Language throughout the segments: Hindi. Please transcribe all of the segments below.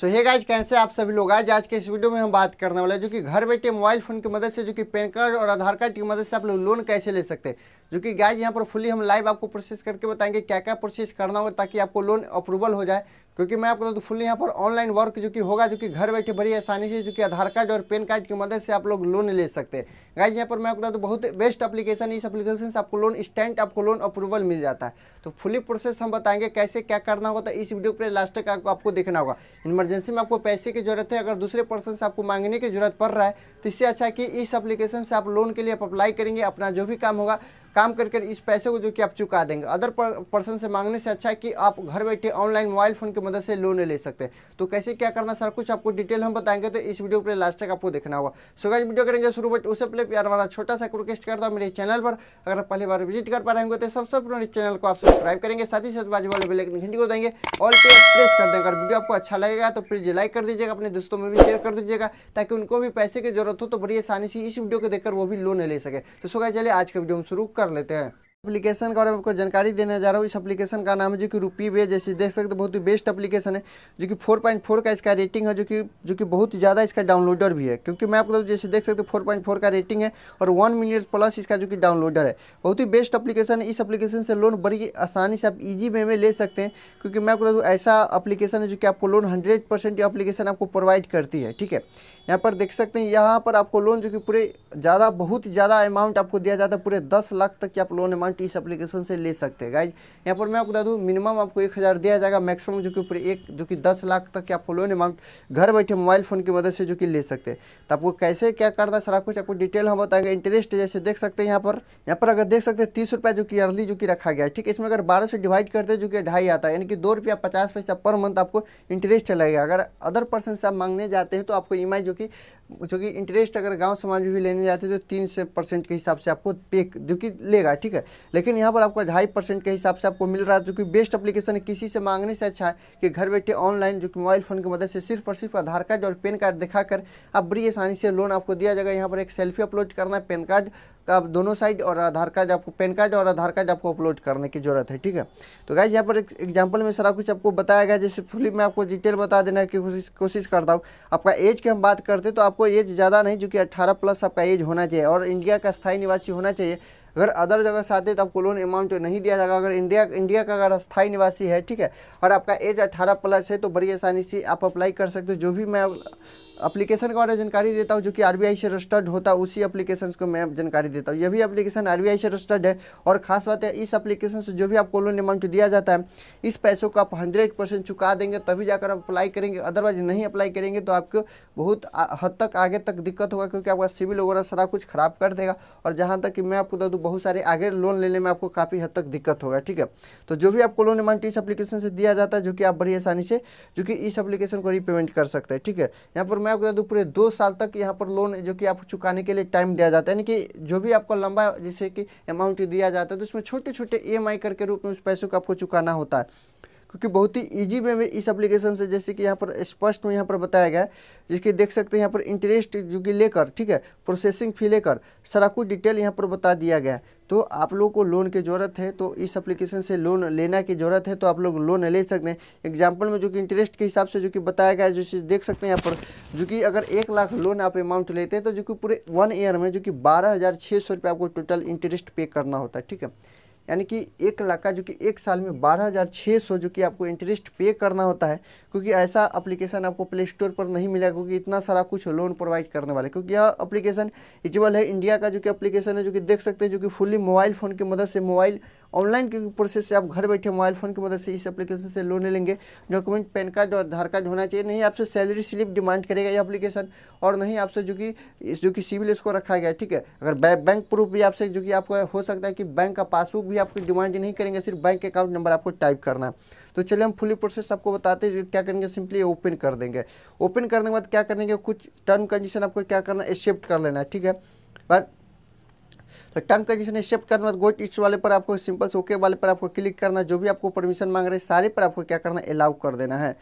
सो हे गाइज कैसे आप सभी लोग आज आज के इस वीडियो में हम बात करने वाले हैं जो कि घर बैठे मोबाइल फ़ोन की मदद से जो कि पैन कार्ड और आधार कार्ड की मदद से आप लोग लोन कैसे ले सकते हैं जो कि गाइज यहाँ पर फुली हम लाइव आपको प्रोसेस करके बताएंगे क्या क्या प्रोसेस करना होगा ताकि आपको लोन अप्रूवल हो जाए क्योंकि मैं आपको तो फुल यहाँ पर ऑनलाइन वर्क जो कि होगा जो कि घर बैठे बड़ी आसानी से जो कि आधार कार्ड और पेन कार्ड की मदद से आप लोग लोन ले सकते हैं गाइज यहाँ पर मैं आपको तो बहुत बेस्ट अपलीकेशन है इस अपलीकेशन से आपको लोन स्टैंड आपको लोन अप्रूवल मिल जाता है तो फुली प्रोसेस हम बताएंगे कैसे क्या करना होगा तो इस वीडियो पर लास्ट तक आपको देखना होगा इमरजेंसी में आपको पैसे की जरूरत है अगर दूसरे पर्सन से आपको मांगने की जरूरत पड़ रहा है तो इससे अच्छा कि इस अपलीकेशन से आप लोन के लिए अप्लाई करेंगे अपना जो भी काम होगा काम करके इस पैसे को जो कि आप चुका देंगे अदर पर्सन से मांगने से अच्छा है कि आप घर बैठे ऑनलाइन मोबाइल फ़ोन की मदद से लोन ले सकते हैं तो कैसे क्या करना सर कुछ आपको डिटेल हम बताएंगे तो इस वीडियो पर लास्ट तक आपको देखना होगा सो गाइस वीडियो करेंगे शुरू बट उससे पहले प्यार वाला छोटा सा रिक्वेस्ट करता हूँ मेरे चैनल पर अगर पहली बार विजिट कर पा रहे होंगे तो सबसे पहले चैनल को आप सब्सक्राइब करेंगे साथ ही साथ बाजू वाले बेलाइकन घंटी को देंगे और पे प्रेस कर देंगे अगर वीडियो आपको अच्छा लगेगा तो प्लीज़ लाइक कर दीजिएगा अपने दोस्तों में भी शेयर कर दीजिएगा ताकि उनको भी पैसे की जरूरत हो तो बड़ी आसानी से इस वीडियो को देखकर वो भी लोन ले सके तो सो गाइस चलिए आज का वीडियो हम शुरू कर कर लेते हैं एप्लीकेशन के बारे में आपको जानकारी देने जा रहा हूँ इस एप्लीकेशन का नाम है जो कि रूपी वे जैसे देख सकते बहुत ही बेस्ट एप्लीकेशन है जो कि 4.4 का इसका रेटिंग है जो कि जो कि बहुत ही ज़्यादा इसका डाउनलोडर भी है क्योंकि मैं आपको जैसे देख सकते फोर पॉइंट फोर का रेटिंग है और वन मिलियन प्लस इसका जो कि डाउनलोडर है बहुत ही बेस्ट अपलीकेशन है इस अपलीकेशन से लोन बड़ी आसानी से आप ईजी वे में ले सकते हैं क्योंकि मैं आपको बता ऐसा अपलीकेशन है जो कि आपको लोन हंड्रेड परसेंट अपलीकेशन आपको प्रोवाइड करती है ठीक है यहाँ पर देख सकते हैं यहाँ पर आपको लोन जो कि पूरे ज़्यादा बहुत ही ज़्यादा अमाउंट आपको दिया जाता है पूरे दस लाख तक की आप लोन अमाउंट अमाउंट इस एप्लीकेशन से ले सकते हैं गाइज यहाँ पर मैं आपको बता दूँ मिनिमम आपको एक हज़ार दिया जाएगा मैक्सिमम जो कि ऊपर एक जो कि दस लाख तक के आप लोन अमाउंट घर बैठे मोबाइल फ़ोन की मदद से जो कि ले सकते हैं तो आपको कैसे क्या करना है सारा कुछ आपको डिटेल हम बताएंगे इंटरेस्ट जैसे देख सकते हैं यहाँ पर यहाँ पर अगर देख सकते हैं तीस रुपया जो कि अर्ली जो कि रखा गया है ठीक है इसमें अगर बारह से डिवाइड करते जो कि ढाई आता है यानी कि दो रुपया पचास पैसा पर मंथ आपको इंटरेस्ट लगेगा अगर अदर पर्सन से आप मांगने जाते हैं तो आपको ई जो कि जो इंटरेस्ट अगर गांव समाज में भी लेने जाते तो तीन से परसेंट के हिसाब से आपको पे जो कि लेगा ठीक है लेकिन यहाँ पर आपको ढाई परसेंट के हिसाब से आपको मिल रहा है जो कि बेस्ट अप्लीकेशन है किसी से मांगने से अच्छा है कि घर बैठे ऑनलाइन जो कि मोबाइल फ़ोन की मदद से सिर्फ और सिर्फ आधार कार्ड और पेन कार्ड दिखाकर आप बड़ी आसानी से लोन आपको दिया जाएगा यहाँ पर एक सेल्फी अपलोड करना है पेन कार्ड आप दोनों साइड और आधार कार्ड आपको पैन कार्ड और आधार कार्ड आपको अपलोड करने की ज़रूरत है ठीक है तो गाइज यहाँ पर एक एग्जाम्पल में सारा कुछ आपको बताया गया जैसे फुली मैं आपको डिटेल बता देने की कोशिश कोशिश करता हूँ आपका एज की हम बात करते तो आपको एज ज़्यादा नहीं जो कि अट्ठारह प्लस आपका एज होना चाहिए और इंडिया का स्थायी निवासी होना चाहिए अगर अदर जगह से आते हैं तो आपको लोन तो अमाउंट नहीं दिया जाएगा अगर इंडिया इंडिया का अगर स्थायी निवासी है ठीक है और आपका एज अठारह प्लस है तो बड़ी आसानी से आप अप्लाई कर सकते हो जो भी मैं अप्लीकेशन के बारे में जानकारी देता हूँ जो कि आरबीआई से रजिस्टर्ड होता है उसी अप्लीकेशन को मैं जानकारी देता हूँ यह भी एप्लीकेशन आरबीआई से रजिस्टर्ड है और खास बात है इस अप्लीकेशन से जो भी आपको लोन अमाउंट दिया जाता है इस पैसों को आप हंड्रेड परसेंट चुका देंगे तभी जाकर आप अप्लाई करेंगे अदरवाइज नहीं अप्लाई करेंगे तो आपको बहुत हद तक आगे तक दिक्कत होगा क्योंकि आपका सिविल वगैरह सारा कुछ खराब कर देगा और जहाँ तक कि मैं आपको बता तो बहुत सारे आगे लोन लेने में आपको काफ़ी हद तक दिक्कत होगा ठीक है तो जो भी आपको लोन अमाउंट इस एप्लीकेशन से दिया जाता है जो कि आप बड़ी आसानी से जो कि इस एप्लीकेशन को रीपेमेंट कर सकते हैं ठीक है यहाँ पर मैं आपको बता दूँ पूरे दो साल तक यहाँ पर लोन जो कि आप चुकाने के लिए टाइम दिया जाता है यानी कि जो भी आपको लंबा जैसे कि अमाउंट दिया जाता है तो उसमें छोटे छोटे ई करके रूप में उस पैसों को आपको चुकाना होता है क्योंकि बहुत ही ईजी वे में इस एप्लीकेशन से जैसे कि यहाँ पर स्पष्ट में यहाँ पर बताया गया जिसके देख सकते हैं यहाँ पर इंटरेस्ट जो कि लेकर ठीक है प्रोसेसिंग फी लेकर सारा कुछ डिटेल यहाँ पर बता दिया गया तो आप लोगों को लोन की ज़रूरत है तो इस एप्लीकेशन से लोन लेना की ज़रूरत है तो आप लोग लोन ले सकते हैं एग्जाम्पल में जो कि इंटरेस्ट के हिसाब से जो कि बताया गया है जो चीज़ देख सकते हैं यहाँ पर जो कि अगर एक लाख लोन आप अमाउंट लेते हैं तो जो कि पूरे वन ईयर में जो कि बारह हज़ार छः सौ रुपये आपको टोटल इंटरेस्ट पे करना होता है ठीक है यानी कि एक लाख का जो कि एक साल में बारह हज़ार छः सौ जो कि आपको इंटरेस्ट पे करना होता है क्योंकि ऐसा एप्लीकेशन आपको प्ले स्टोर पर नहीं मिलेगा क्योंकि इतना सारा कुछ लोन प्रोवाइड करने वाला है क्योंकि यह एप्लीकेशन इजबल है इंडिया का जो कि एप्लीकेशन है जो कि देख सकते हैं जो कि फुल्ली मोबाइल फ़ोन की मदद से मोबाइल ऑनलाइन क्योंकि प्रोसेस से आप घर बैठे मोबाइल फ़ोन की मदद से इस एप्लीकेशन से लोन ले लेंगे डॉक्यूमेंट पैन कार्ड और आधार कार्ड होना चाहिए नहीं आपसे सैलरी स्लिप डिमांड करेगा ये एप्लीकेशन और नहीं आपसे जो कि जो कि सिविल स्कोर रखा गया ठीक है अगर बैंक प्रूफ भी आपसे जो कि आपको हो सकता है कि बैंक का पासबुक भी आपको डिमांड नहीं करेंगे सिर्फ बैंक अकाउंट नंबर आपको टाइप करना है तो चलिए हम फुली प्रोसेस आपको बताते हैं क्या करेंगे सिंपली ओपन कर देंगे ओपन करने के बाद क्या करेंगे कुछ टर्म कंडीशन आपको क्या करना एक्सेप्ट कर लेना है ठीक है बाद तो टर्म कंडीशन एक्सेप्ट करना गोट इट्स वाले पर आपको सिंपल से ओके वाले पर आपको क्लिक करना जो भी आपको परमिशन मांग रहे हैं सारे पर आपको क्या करना अलाउ कर देना है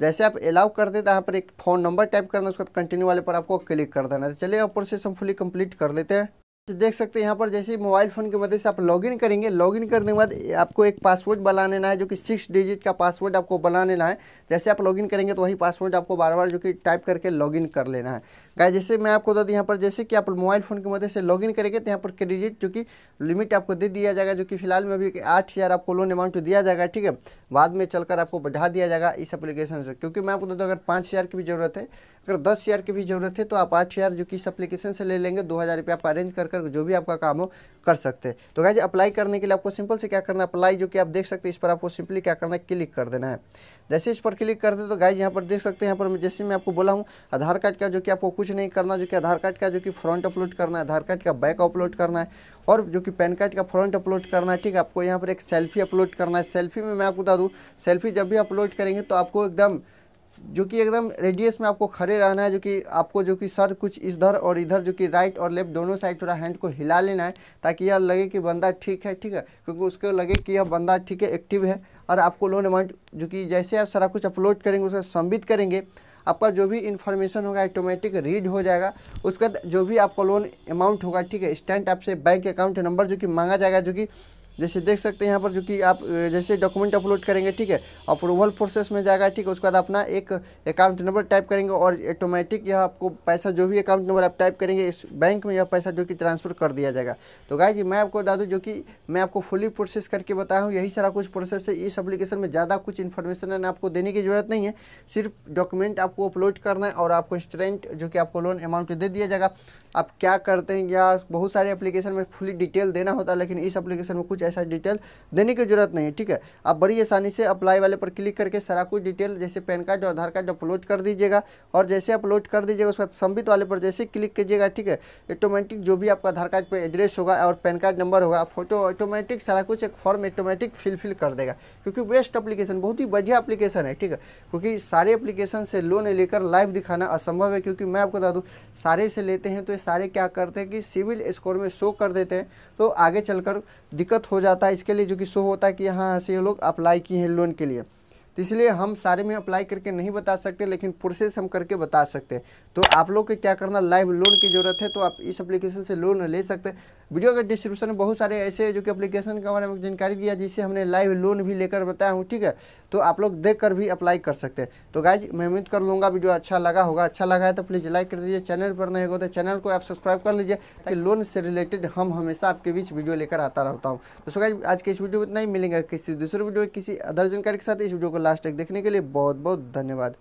जैसे आप अलाउ कर देते यहाँ पर एक फ़ोन नंबर टाइप करना उसके बाद कंटिन्यू वाले पर आपको क्लिक कर देना है तो चलिए प्रोसेस हम फुली कंप्लीट कर लेते हैं तो देख सकते हैं यहाँ पर जैसे मोबाइल फ़ोन की मदद से आप लॉगिन करेंगे लॉगिन करने के बाद आपको एक पासवर्ड बना लेना है जो कि सिक्स डिजिट का पासवर्ड आपको बना लेना है जैसे आप लॉगिन करेंगे तो वही पासवर्ड आपको बार बार जो कि टाइप करके लॉगिन कर लेना है गाय जैसे मैं आपको बता दूँ यहाँ पर जैसे कि आप मोबाइल फ़ोन की मदद से लॉगिन करेंगे तो यहाँ पर क्रेडिट जो कि लिमिट आपको दे दिया जाएगा जो कि फिलहाल में अभी आठ हज़ार आपको लोन अमाउंट दिया जाएगा ठीक है बाद में चलकर आपको बढ़ा दिया जाएगा इस अपलीकेशन से क्योंकि मैं आपको बता दूँ अगर पाँच हज़ार की भी ज़रूरत है अगर दस हज़ार की भी ज़रूरत है तो आप आठ हज़ार जो कि इस अपलीकेशन से ले लेंगे दो हज़ार रुपये आप अरेंज कर करके जो भी आपका काम हो कर सकते हैं तो गाइज अप्लाई करने के लिए आपको सिंपल से क्या करना है अप्लाई जो कि आप देख सकते हैं इस पर आपको सिंपली क्या करना है क्लिक कर देना है जैसे इस पर क्लिक करते हैं तो गाइज यहाँ पर देख सकते हैं यहाँ पर जैसे मैं आपको बोला हूँ आधार कार्ड का जो कि आपको कुछ नहीं करना जो कि आधार कार्ड का जो कि फ्रंट अपलोड करना है आधार कार्ड का बैक अपलोड करना है और जो कि पैन कार्ड का फ्रंट अपलोड करना है ठीक है आपको यहाँ पर एक सेल्फी अपलोड करना है सेल्फी में मैं आपको बता दूँ सेल्फी जब भी अपलोड करेंगे तो आपको एकदम जो कि एकदम रेडियस में आपको खड़े रहना है जो कि आपको जो कि सर कुछ इधर और इधर जो कि राइट और लेफ्ट दोनों साइड थोड़ा हैंड को हिला लेना है ताकि यह लगे कि बंदा ठीक है ठीक है क्योंकि उसको लगे कि यह बंदा ठीक है एक्टिव है और आपको लोन अमाउंट जो कि जैसे आप सारा कुछ अपलोड करेंगे उसे सम्बित करेंगे आपका जो भी इन्फॉर्मेशन होगा ऑटोमेटिक रीड हो जाएगा उसके बाद जो भी आपका लोन अमाउंट होगा ठीक है स्टैंड आपसे बैंक अकाउंट नंबर जो कि मांगा जाएगा जो कि जैसे देख सकते हैं यहाँ पर जो कि आप जैसे डॉक्यूमेंट अपलोड करेंगे ठीक है अप्रूवल प्रोसेस में जाएगा ठीक है उसके बाद अपना एक अकाउंट नंबर टाइप करेंगे और ऑटोमेटिक यह आपको पैसा जो भी अकाउंट नंबर आप टाइप करेंगे इस बैंक में यह पैसा जो कि ट्रांसफ़र कर दिया जाएगा तो गाय जी मैं आपको बता दूँ जो कि मैं आपको फुली प्रोसेस करके बताया हूँ यही सारा कुछ प्रोसेस है इस अपलीकेशन में ज़्यादा कुछ इन्फॉर्मेशन आपको देने की ज़रूरत नहीं है सिर्फ डॉक्यूमेंट आपको अपलोड करना है और आपको इंस्टेंट जो कि आपको लोन अमाउंट दे दिया जाएगा आप क्या करते हैं या बहुत सारे अपलीकेशन में फुली डिटेल देना होता है लेकिन इस अपलीकेशन में कुछ जैसा डिटेल देने की जरूरत नहीं है ठीक है आप बड़ी आसानी से अप्लाई वाले पर क्लिक करके सारा कुछ डिटेल जैसे पैन कार्ड और आधार कार्ड अपलोड कर दीजिएगा और जैसे अपलोड कर दीजिएगा उसके बाद संबित वाले पर जैसे क्लिक कीजिएगा ठीक है ऑटोमेटिक जो भी आपका आधार कार्ड पर एड्रेस होगा और पैन कार्ड नंबर होगा फोटो ऑटोमेटिक सारा कुछ एक फॉर्म ऑटोमेटिक फिलफिल कर देगा क्योंकि बेस्ट अप्लीकेशन बहुत ही बढ़िया अप्लीकेशन है ठीक है क्योंकि सारे अप्लीकेशन से लोन लेकर लाइव दिखाना असंभव है क्योंकि मैं आपको बता दूँ सारे से लेते हैं तो ये सारे क्या करते हैं कि सिविल स्कोर में शो कर देते हैं तो आगे चलकर दिक्कत हो हो जाता है इसके लिए जो कि शो होता है कि यहाँ से ये लोग अप्लाई किए हैं लोन के लिए तो इसलिए हम सारे में अप्लाई करके नहीं बता सकते लेकिन प्रोसेस हम करके बता सकते हैं तो आप लोग को क्या करना लाइव लोन की ज़रूरत है तो आप इस अप्लीकेशन से लोन ले सकते हैं वीडियो के डिस्क्रिप्शन में बहुत सारे ऐसे जो कि अप्लीकेशन के बारे में जानकारी दिया जिससे हमने लाइव लोन भी लेकर बताया हूँ ठीक है तो आप लोग देख कर भी अप्लाई कर सकते हैं तो गाइज मैं उम्मीद कर लूँगा वीडियो अच्छा लगा होगा अच्छा लगा है तो प्लीज़ लाइक कर दीजिए चैनल पर नहीं होगा तो चैनल को आप सब्सक्राइब कर लीजिए ताकि लोन से रिलेटेड हम हमेशा आपके बीच वीडियो लेकर आता रहता हूँ तो सो गाइज आज के इस वीडियो में इतना ही मिलेंगे किसी दूसरे वीडियो में किसी अदर जानकारी के साथ इस वीडियो को लास्ट तक देखने के लिए बहुत बहुत धन्यवाद